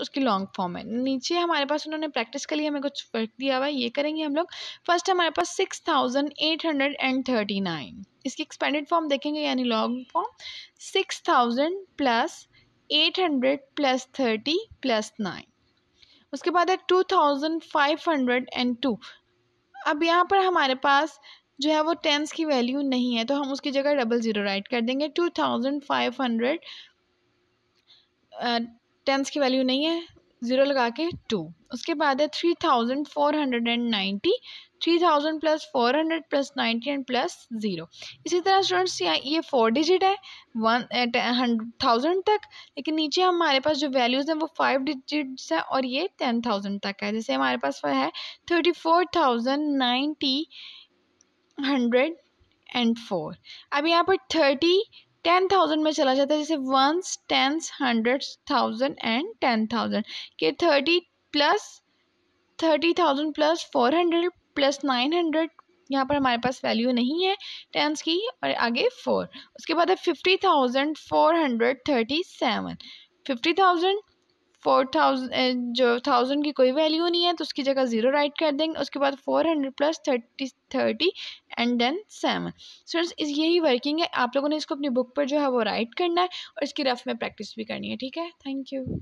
उसकी long form है नीचे हमारे पास उन्होंने प्रैक्टिस के लिए हमें कुछ वर्क दिया हुआ है ये करेंगे हम लोग फर्स्ट हमारे पास six thousand eight hundred and thirty nine इसकी एक्सपेंडेड फॉर्म देखेंगे यानी long form six thousand plus eight hundred plus thirty plus nine उसके बाद है two thousand five hundred and two अब यहाँ पर हमारे पास जो है वो टेंस की वैल्यू नहीं है तो हम उसकी जगह डबल ज़ीरो राइट कर देंगे two thousand five hundred tens की वैल्यू नहीं है ज़ीरो लगा के टू उसके बाद है three thousand four hundred and ninety three thousand plus four hundred plus ninety and plus zero इसी तरह स्टूडेंट्स यहाँ ये फोर डिजिट है वन हंड्रेड थाउजेंड तक लेकिन नीचे हमारे पास जो वैल्यूज़ हैं वो फाइव डिजिट्स है और ये टेन थाउजेंड तक है जैसे हमारे पास वह है thirty four thousand ninety hundred and four अब यहाँ पर थर्टी टेन थाउजेंड में चला जाता है जैसे ones tens hundred thousand and ten thousand के thirty plus thirty thousand plus four hundred plus nine hundred यहाँ पर हमारे पास वैल्यू नहीं है टेंस की और आगे फोर उसके बाद है fifty thousand four hundred thirty seven fifty thousand four thousand eh, जो थाउजेंड की कोई वैल्यू नहीं है तो उसकी जगह ज़ीरो राइट कर देंगे उसके बाद four hundred plus thirty thirty and then seven इस यही वर्किंग है आप लोगों ने इसको अपनी बुक पर जो है वो राइट करना है और इसकी रफ में प्रैक्टिस भी करनी है ठीक है थैंक यू